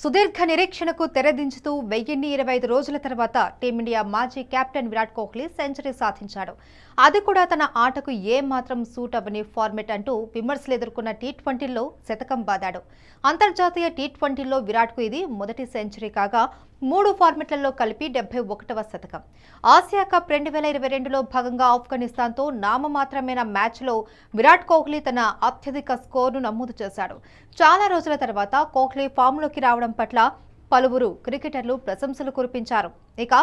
సుదీర్ఘ నిరీక్షణకు తెరదించుతూ వెయ్యిన్ని ఇరవై ఐదు రోజుల తర్వాత టీమిండియా మాజీ కెప్టెన్ విరాట్ కోహ్లీ సెంచరీ సాధించాడు అది కూడా తన ఆటకు ఏమాత్రం సూట్ అవ్వని ఫార్మెట్ అంటూ విమర్శలు ఎదుర్కొన్న టీ ట్వంటీల్లో శతకం బాదాడు అంతర్జాతీయ టీ ట్వంటీల్లో విరాట్కు ఇది మొదటి సెంచరీ కాగా మూడు ఫార్మెట్లలో కలిపి డెబ్బై ఒకటవ శతకం ఆసియా కప్ రెండు వేల ఇరవై రెండులో భాగంగా ఆఫ్ఘనిస్తాన్తో నామమాత్రమైన మ్యాచ్లో విరాట్ కోహ్లీ తన అత్యధిక స్కోరును నమోదు చేశాడు చాలా రోజుల తర్వాత కోహ్లీ ఫామ్లోకి రావడం రావడం పట్ల పలువురు క్రికెటర్లు ప్రశంసలు కురిపించారు ఇక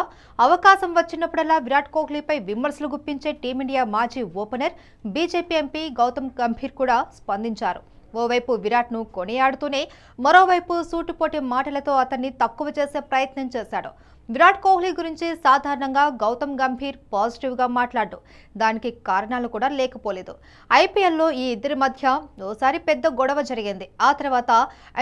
అవకాశం వచ్చినప్పుడల్లా విరాట్ కోహ్లీపై విమర్శలు గుప్పించే టీమిండియా మాజీ opener BJP MP Gautam Gambhir కూడా స్పందించారు ఓవైపు విరాట్ను కొనియాడుతూనే మరోవైపు సూటిపోటి మాటలతో అతన్ని తక్కువ చేసే ప్రయత్నం చేశాడు విరాట్ కోహ్లీ గురించి సాధారణంగా గౌతమ్ గంభీర్ పాజిటివ్గా మాట్లాడు దానికి కారణాలు కూడా లేకపోలేదు ఐపీఎల్లో ఈ ఇద్దరి మధ్య ఓసారి పెద్ద గొడవ జరిగింది ఆ తర్వాత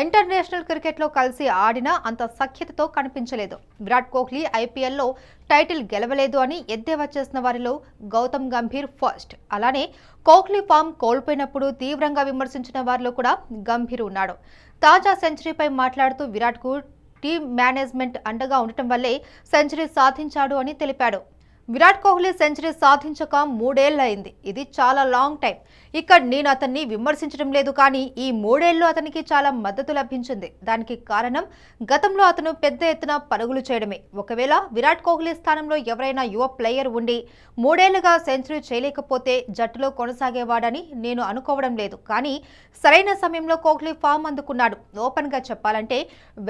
ఇంటర్నేషనల్ క్రికెట్లో కలిసి ఆడినా అంత సఖ్యతతో కనిపించలేదు విరాట్ కోహ్లీ ఐపీఎల్లో టైటిల్ గెలవలేదు అని ఎద్దేవా చేసిన వారిలో గౌతమ్ గంభీర్ ఫస్ట్ అలానే కోహ్లీ ఫామ్ కోల్పోయినప్పుడు తీవ్రంగా విమర్శించిన వారిలో కూడా గంభీర్ ఉన్నాడు తాజా సెంచరీపై మాట్లాడుతూ విరాట్కు టీమ్ మేనేజ్మెంట్ అండగా ఉండటం వల్లే సెంచరీ సాధించాడు అని తెలిపాడు విరాట్ కోహ్లీ సెంచరీ సాధించక మూడేళ్లయింది ఇది చాలా లాంగ్ టైం ఇక్కడ నేను అతన్ని విమర్శించడం లేదు కానీ ఈ మూడేళ్లు అతనికి చాలా మద్దతు లభించింది దానికి కారణం గతంలో అతను పెద్ద ఎత్తున పరుగులు చేయడమే ఒకవేళ విరాట్ కోహ్లీ స్థానంలో ఎవరైనా యువ ప్లేయర్ ఉండి మూడేళ్లుగా సెంచరీ చేయలేకపోతే జట్టులో కొనసాగేవాడని నేను అనుకోవడం లేదు కానీ సరైన సమయంలో కోహ్లీ ఫామ్ అందుకున్నాడు ఓపెన్గా చెప్పాలంటే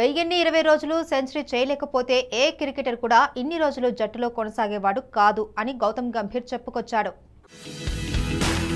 వెయ్యిన్ని ఇరవై రోజులు సెంచరీ చేయలేకపోతే ఏ క్రికెటర్ కూడా ఇన్ని రోజులు జట్టులో కొనసాగేవాడు కాదు అని గౌతమ్ గంభీర్ చెప్పుకొచ్చాడు